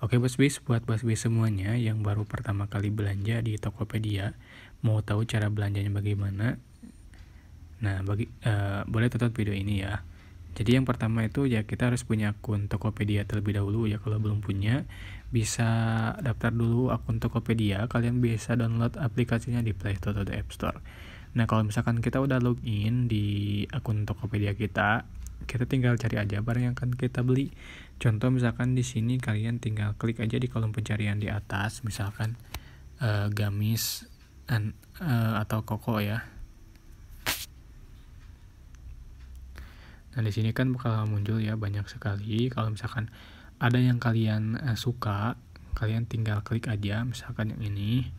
Oke bos bis buat Bos semuanya yang baru pertama kali belanja di Tokopedia, mau tahu cara belanjanya bagaimana? Nah, bagi uh, boleh tonton video ini ya. Jadi yang pertama itu ya kita harus punya akun Tokopedia terlebih dahulu ya kalau belum punya bisa daftar dulu akun Tokopedia, kalian bisa download aplikasinya di Play Store atau di App Store. Nah, kalau misalkan kita udah login di akun Tokopedia kita, kita tinggal cari aja barang yang akan kita beli contoh misalkan di sini kalian tinggal klik aja di kolom pencarian di atas misalkan uh, gamis an, uh, atau koko ya nah di sini kan bakal muncul ya banyak sekali kalau misalkan ada yang kalian uh, suka kalian tinggal klik aja misalkan yang ini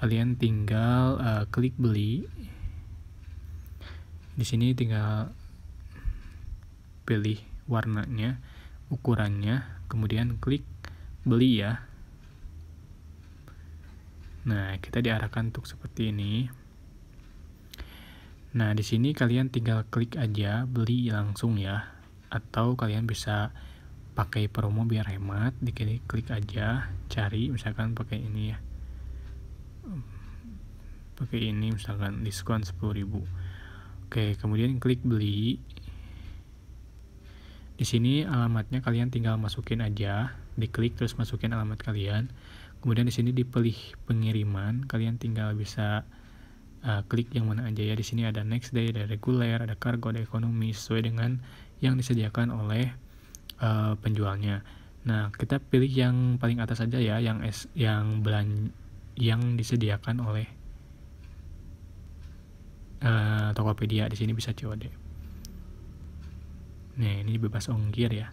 kalian tinggal uh, klik beli di sini tinggal pilih warnanya, ukurannya, kemudian klik beli ya. Nah, kita diarahkan untuk seperti ini. Nah, di sini kalian tinggal klik aja beli langsung ya. Atau kalian bisa pakai promo biar hemat, diklik klik aja, cari misalkan pakai ini ya. Pakai ini misalkan diskon 10.000. Oke, kemudian klik beli. Di sini alamatnya kalian tinggal masukin aja, diklik terus masukin alamat kalian. Kemudian di sini dipilih pengiriman, kalian tinggal bisa uh, klik yang mana aja ya. Di sini ada next day, ada reguler, ada kargo ada ekonomi sesuai dengan yang disediakan oleh uh, penjualnya. Nah, kita pilih yang paling atas aja ya, yang es yang belan yang disediakan oleh uh, Tokopedia. Di sini bisa COD. Nah, ini bebas ongkir ya.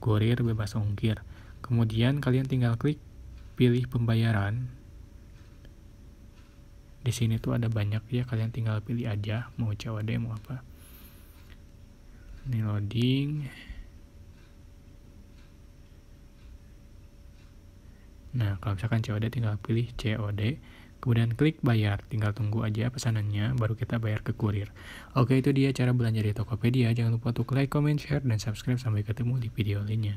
Kurir bebas ongkir. Kemudian kalian tinggal klik pilih pembayaran. Di sini tuh ada banyak ya, kalian tinggal pilih aja mau COD mau apa. Ini loading. Nah, kalau misalkan COD tinggal pilih COD Kemudian klik bayar, tinggal tunggu aja pesanannya, baru kita bayar ke kurir. Oke, itu dia cara belanja di Tokopedia. Jangan lupa untuk like, comment, share, dan subscribe. Sampai ketemu di video lainnya.